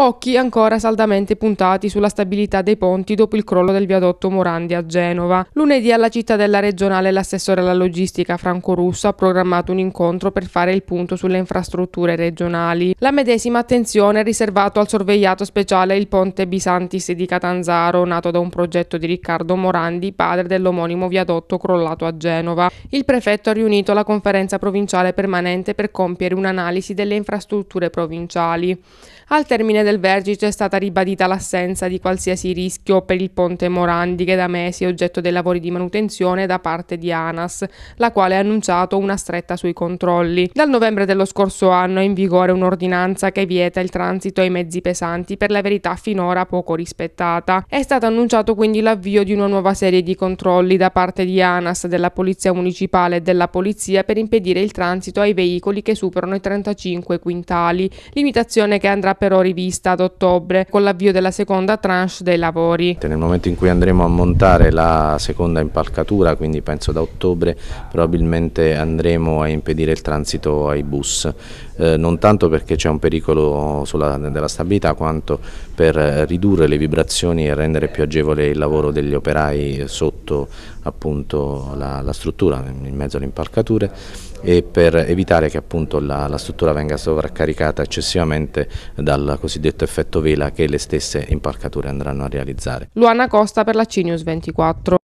occhi ancora saldamente puntati sulla stabilità dei ponti dopo il crollo del viadotto Morandi a Genova. Lunedì alla cittadella regionale l'assessore alla logistica Franco Russo ha programmato un incontro per fare il punto sulle infrastrutture regionali. La medesima attenzione è riservata al sorvegliato speciale il ponte Bisantis di Catanzaro, nato da un progetto di Riccardo Morandi, padre dell'omonimo viadotto crollato a Genova. Il prefetto ha riunito la conferenza provinciale permanente per compiere un'analisi delle infrastrutture provinciali. Al termine del del vertice è stata ribadita l'assenza di qualsiasi rischio per il ponte Morandi che da mesi è oggetto dei lavori di manutenzione da parte di ANAS, la quale ha annunciato una stretta sui controlli. Dal novembre dello scorso anno è in vigore un'ordinanza che vieta il transito ai mezzi pesanti, per la verità finora poco rispettata. È stato annunciato quindi l'avvio di una nuova serie di controlli da parte di ANAS, della Polizia Municipale e della Polizia per impedire il transito ai veicoli che superano i 35 quintali, limitazione che andrà però rivista stato ottobre con l'avvio della seconda tranche dei lavori. Nel momento in cui andremo a montare la seconda impalcatura, quindi penso da ottobre, probabilmente andremo a impedire il transito ai bus, eh, non tanto perché c'è un pericolo sulla, della stabilità quanto per ridurre le vibrazioni e rendere più agevole il lavoro degli operai sotto appunto, la, la struttura, in mezzo alle impalcature e per evitare che appunto, la, la struttura venga sovraccaricata eccessivamente dal cosiddetto cosiddetto effetto vela che le stesse impalcature andranno a realizzare. Luana Costa per la CNews 24.